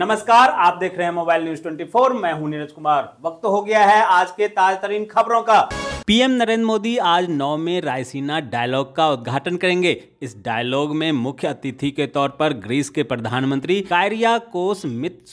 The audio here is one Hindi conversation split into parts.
नमस्कार आप देख रहे हैं मोबाइल न्यूज 24 मैं हूं नीरज कुमार वक्त हो गया है आज के ताजा तरीन खबरों का पीएम नरेंद्र मोदी आज नौ में रायसीना डायलॉग का उद्घाटन करेंगे इस डायलॉग में मुख्य अतिथि के तौर पर ग्रीस के प्रधानमंत्री कायरिया कोस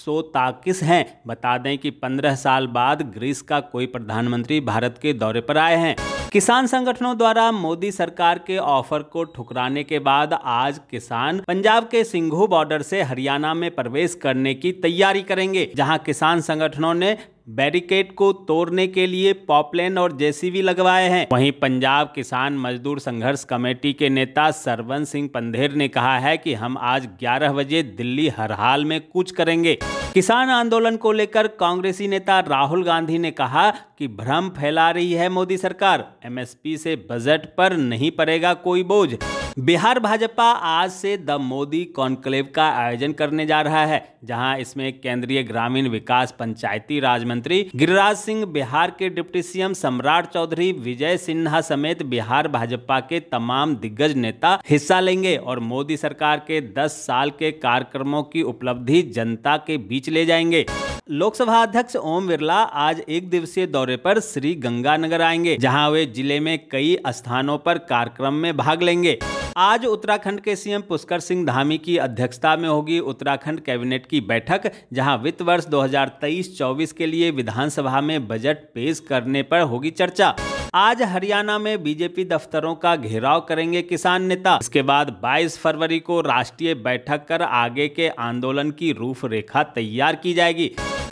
सोताकिस हैं बता दें कि 15 साल बाद ग्रीस का कोई प्रधानमंत्री भारत के दौरे पर आए हैं किसान संगठनों द्वारा मोदी सरकार के ऑफर को ठुकराने के बाद आज किसान पंजाब के सिंघू बॉर्डर से हरियाणा में प्रवेश करने की तैयारी करेंगे जहां किसान संगठनों ने बैरिकेड को तोड़ने के लिए पॉपलेन और जेसीबी लगवाए हैं वहीं पंजाब किसान मजदूर संघर्ष कमेटी के नेता सरवन सिंह पंधेर ने कहा है कि हम आज 11 बजे दिल्ली हर हाल में कूच करेंगे किसान आंदोलन को लेकर कांग्रेसी नेता राहुल गांधी ने कहा कि भ्रम फैला रही है मोदी सरकार एमएसपी से बजट पर नहीं पड़ेगा कोई बोझ बिहार भाजपा आज से द मोदी कॉन्क्लेव का आयोजन करने जा रहा है जहां इसमें केंद्रीय ग्रामीण विकास पंचायती राज मंत्री गिरिराज सिंह बिहार के डिप्टी सीएम सम्राट चौधरी विजय सिन्हा समेत बिहार भाजपा के तमाम दिग्गज नेता हिस्सा लेंगे और मोदी सरकार के 10 साल के कार्यक्रमों की उपलब्धि जनता के बीच ले जाएंगे लोकसभा अध्यक्ष ओम बिरला आज एक दिवसीय दौरे पर श्री गंगानगर आएंगे जहां वे जिले में कई स्थानों पर कार्यक्रम में भाग लेंगे आज उत्तराखंड के सीएम पुष्कर सिंह धामी की अध्यक्षता में होगी उत्तराखंड कैबिनेट की बैठक जहां वित्त वर्ष 2023-24 के लिए विधानसभा में बजट पेश करने पर होगी चर्चा आज हरियाणा में बीजेपी दफ्तरों का घेराव करेंगे किसान नेता इसके बाद 22 फरवरी को राष्ट्रीय बैठक कर आगे के आंदोलन की रूपरेखा तैयार की जाएगी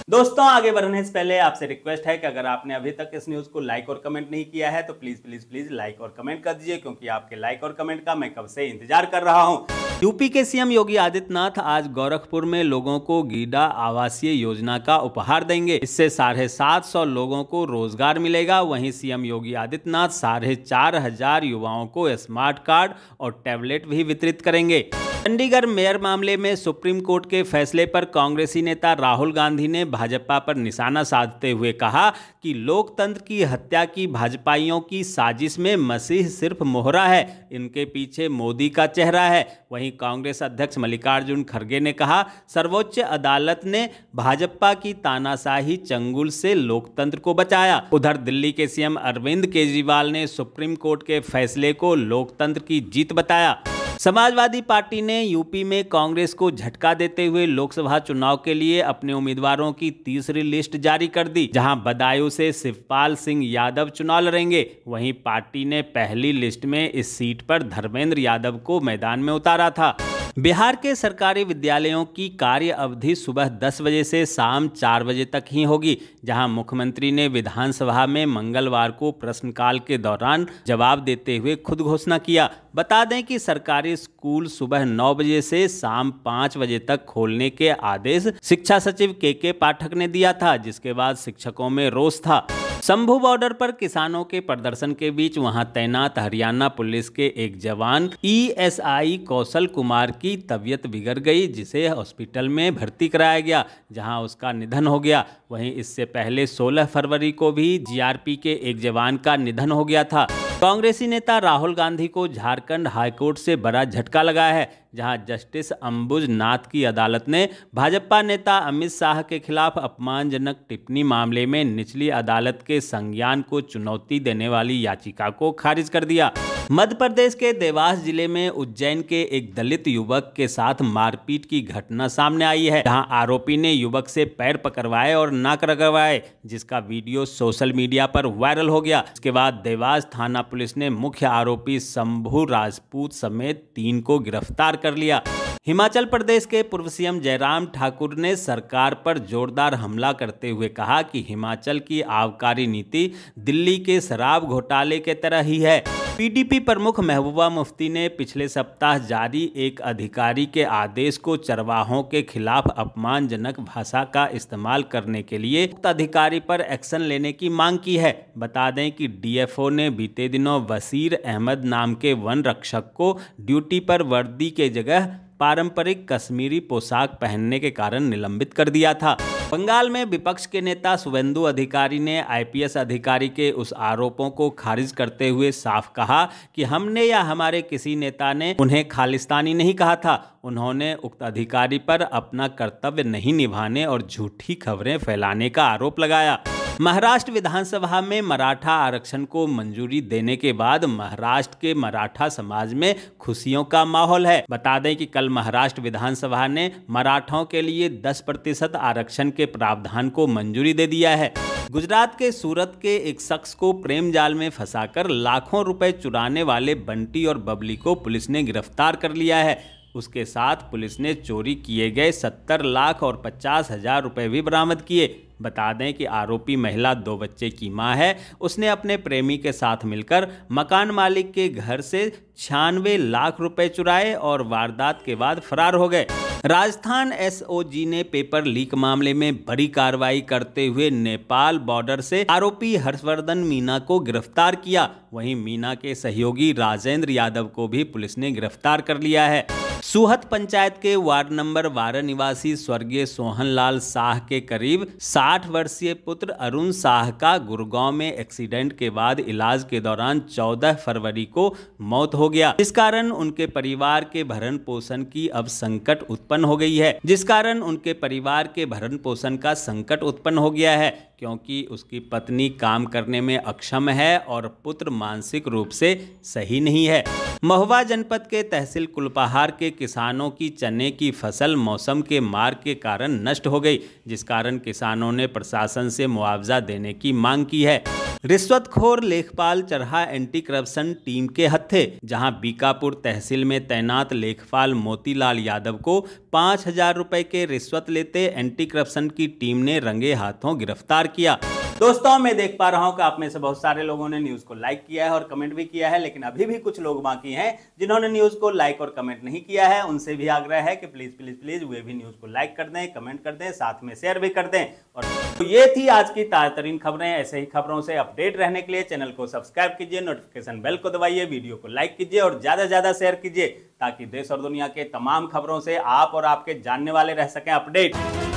दोस्तों आगे बढ़ने से पहले आपसे रिक्वेस्ट है कि अगर आपने अभी तक इस न्यूज को लाइक और कमेंट नहीं किया है तो प्लीज प्लीज प्लीज लाइक और कमेंट कर दीजिए क्योंकि आपके लाइक और कमेंट का मैं कब से इंतजार कर रहा हूँ यूपी के सीएम योगी आदित्यनाथ आज गोरखपुर में लोगों को गीडा आवासीय योजना का उपहार देंगे इससे साढ़े सात सौ लोगों को रोजगार मिलेगा वहीं सीएम योगी आदित्यनाथ साढ़े चार हजार युवाओं को स्मार्ट कार्ड और टैबलेट भी वितरित करेंगे चंडीगढ़ मेयर मामले में सुप्रीम कोर्ट के फैसले पर कांग्रेसी नेता राहुल गांधी ने भाजपा पर निशाना साधते हुए कहा कि लोकतंत्र की हत्या की भाजपाइयों की साजिश में मसीह सिर्फ मोहरा है इनके पीछे मोदी का चेहरा है वहीं कांग्रेस अध्यक्ष मल्लिकार्जुन खड़गे ने कहा सर्वोच्च अदालत ने भाजपा की तानाशाही चंगुल से लोकतंत्र को बचाया उधर दिल्ली के सीएम अरविंद केजरीवाल ने सुप्रीम कोर्ट के फैसले को लोकतंत्र की जीत बताया समाजवादी पार्टी ने यूपी में कांग्रेस को झटका देते हुए लोकसभा चुनाव के लिए अपने उम्मीदवारों की तीसरी लिस्ट जारी कर दी जहां बदायूं से शिवपाल सिंह यादव चुनाव लड़ेंगे वहीं पार्टी ने पहली लिस्ट में इस सीट पर धर्मेंद्र यादव को मैदान में उतारा था बिहार के सरकारी विद्यालयों की कार्य अवधि सुबह 10 बजे से शाम 4 बजे तक ही होगी जहां मुख्यमंत्री ने विधानसभा में मंगलवार को प्रश्नकाल के दौरान जवाब देते हुए खुद घोषणा किया बता दें कि सरकारी स्कूल सुबह 9 बजे से शाम 5 बजे तक खोलने के आदेश शिक्षा सचिव के के पाठक ने दिया था जिसके बाद शिक्षकों में रोष था शंभू बॉर्डर पर किसानों के प्रदर्शन के बीच वहां तैनात हरियाणा पुलिस के एक जवान ईएसआई e कौशल कुमार की तबीयत बिगड़ गई जिसे हॉस्पिटल में भर्ती कराया गया जहां उसका निधन हो गया वहीं इससे पहले 16 फरवरी को भी जीआरपी के एक जवान का निधन हो गया था कांग्रेसी नेता राहुल गांधी को झारखंड हाईकोर्ट से बड़ा झटका लगा है जहां जस्टिस अंबुज नाथ की अदालत ने भाजपा नेता अमित शाह के खिलाफ अपमानजनक टिप्पणी मामले में निचली अदालत के संज्ञान को चुनौती देने वाली याचिका को खारिज कर दिया मध्य प्रदेश के देवास जिले में उज्जैन के एक दलित युवक के साथ मारपीट की घटना सामने आई है जहां आरोपी ने युवक से पैर पकड़वाए और नाक रगवाए जिसका वीडियो सोशल मीडिया पर वायरल हो गया इसके बाद देवास थाना पुलिस ने मुख्य आरोपी शंभू राजपूत समेत तीन को गिरफ्तार कर लिया हिमाचल प्रदेश के पूर्व सीएम जयराम ठाकुर ने सरकार पर जोरदार हमला करते हुए कहा कि हिमाचल की आबकारी नीति दिल्ली के शराब घोटाले के तरह ही है पीडीपी प्रमुख महबूबा मुफ्ती ने पिछले सप्ताह जारी एक अधिकारी के आदेश को चरवाहों के खिलाफ अपमानजनक भाषा का इस्तेमाल करने के लिए उक्त अधिकारी पर एक्शन लेने की मांग की है बता दें कि डीएफओ ने बीते दिनों वसीर अहमद नाम के वन रक्षक को ड्यूटी पर वर्दी के जगह पारंपरिक कश्मीरी पोशाक पहनने के कारण निलंबित कर दिया था बंगाल में विपक्ष के नेता शुभेंदु अधिकारी ने आईपीएस अधिकारी के उस आरोपों को खारिज करते हुए साफ कहा कि हमने या हमारे किसी नेता ने उन्हें खालिस्तानी नहीं कहा था उन्होंने उक्त अधिकारी पर अपना कर्तव्य नहीं निभाने और झूठी खबरें फैलाने का आरोप लगाया महाराष्ट्र विधानसभा में मराठा आरक्षण को मंजूरी देने के बाद महाराष्ट्र के मराठा समाज में खुशियों का माहौल है बता दें कि कल महाराष्ट्र विधानसभा ने मराठाओं के लिए 10 प्रतिशत आरक्षण के प्रावधान को मंजूरी दे दिया है गुजरात के सूरत के एक शख्स को प्रेम जाल में फंसाकर लाखों रुपए चुराने वाले बंटी और बबली को पुलिस ने गिरफ्तार कर लिया है उसके साथ पुलिस ने चोरी किए गए सत्तर लाख और पचास हजार रुपये भी बरामद किए बता दें कि आरोपी महिला दो बच्चे की मां है उसने अपने प्रेमी के साथ मिलकर मकान मालिक के घर से छियानवे लाख रुपए चुराए और वारदात के बाद फरार हो गए राजस्थान एसओजी ने पेपर लीक मामले में बड़ी कार्रवाई करते हुए नेपाल बॉर्डर से आरोपी हर्षवर्धन मीना को गिरफ्तार किया वहीं मीना के सहयोगी राजेंद्र यादव को भी पुलिस ने गिरफ्तार कर लिया है सुहत पंचायत के वार्ड नंबर बारह निवासी स्वर्गीय सोहन लाल शाह के करीब 60 वर्षीय पुत्र अरुण शाह का गुरुगांव में एक्सीडेंट के बाद इलाज के दौरान 14 फरवरी को मौत हो गया इस कारण उनके परिवार के भरण पोषण की अब संकट उत्पन्न हो गई है जिस कारण उनके परिवार के भरण पोषण का संकट उत्पन्न हो गया है क्योंकि उसकी पत्नी काम करने में अक्षम है और पुत्र मानसिक रूप से सही नहीं है महुआ जनपद के तहसील कुलपहार के किसानों की चने की फसल मौसम के मार के कारण नष्ट हो गई जिस कारण किसानों ने प्रशासन से मुआवजा देने की मांग की है रिश्वतखोर लेखपाल चरहा एंटी करप्शन टीम के हत्थे जहां बीकापुर तहसील में तैनात लेखपाल मोतीलाल यादव को पाँच हजार रुपए के रिश्वत लेते एंटी करप्शन की टीम ने रंगे हाथों गिरफ्तार किया दोस्तों मैं देख पा रहा हूं कि आप में से बहुत सारे लोगों ने न्यूज़ को लाइक किया है और कमेंट भी किया है लेकिन अभी भी कुछ लोग बाकी हैं जिन्होंने न्यूज़ को लाइक और कमेंट नहीं किया है उनसे भी आग्रह है कि प्लीज़ प्लीज़ प्लीज़ वे भी न्यूज़ को लाइक कर दें कमेंट कर दें साथ में शेयर भी कर दें और तो ये थी आज की ताज़ा तरीन खबरें ऐसे ही खबरों से अपडेट रहने के लिए चैनल को सब्सक्राइब कीजिए नोटिफिकेशन बेल को दबाइए वीडियो को लाइक कीजिए और ज़्यादा से ज़्यादा शेयर कीजिए ताकि देश और दुनिया के तमाम खबरों से आप और आपके जानने वाले रह सकें अपडेट